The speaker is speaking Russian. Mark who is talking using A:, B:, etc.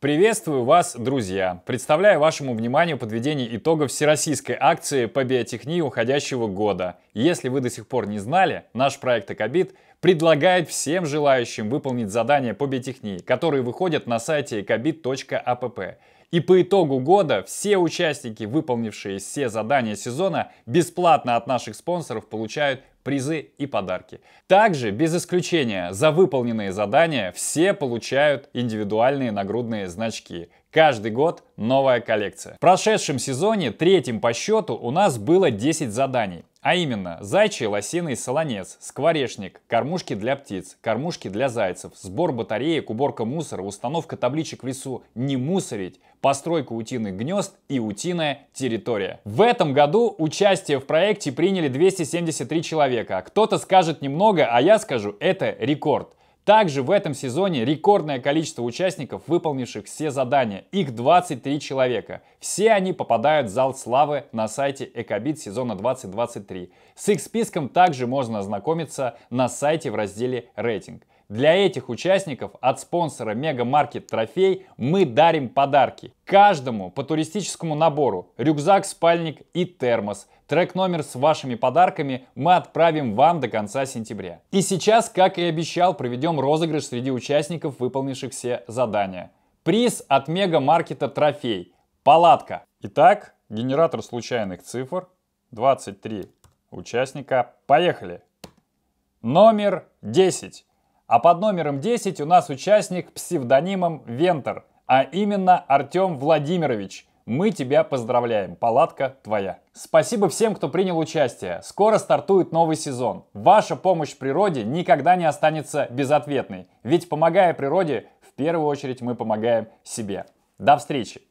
A: Приветствую вас, друзья! Представляю вашему вниманию подведение итогов всероссийской акции по биотехнии уходящего года. Если вы до сих пор не знали, наш проект «Экобит» предлагает всем желающим выполнить задания по биотехнии, которые выходят на сайте ekobit.app. И по итогу года все участники, выполнившие все задания сезона, бесплатно от наших спонсоров получают призы и подарки. Также, без исключения, за выполненные задания все получают индивидуальные нагрудные значки. Каждый год новая коллекция. В прошедшем сезоне, третьим по счету, у нас было 10 заданий. А именно, зайчий, лосиный солонец, скворечник, кормушки для птиц, кормушки для зайцев, сбор батареек, уборка мусора, установка табличек в лесу «Не мусорить», постройка утиных гнезд и утиная территория. В этом году участие в проекте приняли 273 человека. Кто-то скажет немного, а я скажу, это рекорд. Также в этом сезоне рекордное количество участников, выполнивших все задания. Их 23 человека. Все они попадают в зал славы на сайте Экобит сезона 2023. С их списком также можно ознакомиться на сайте в разделе «Рейтинг». Для этих участников от спонсора Мегамаркет Трофей мы дарим подарки каждому по туристическому набору рюкзак, спальник и термос. Трек номер с вашими подарками мы отправим вам до конца сентября. И сейчас, как и обещал, проведем розыгрыш среди участников, выполнивших все задания. Приз от мега-маркета «Трофей» – палатка. Итак, генератор случайных цифр, 23 участника. Поехали! Номер 10. А под номером 10 у нас участник псевдонимом Вентер а именно Артем Владимирович. Мы тебя поздравляем, палатка твоя. Спасибо всем, кто принял участие. Скоро стартует новый сезон. Ваша помощь природе никогда не останется безответной. Ведь помогая природе, в первую очередь мы помогаем себе. До встречи!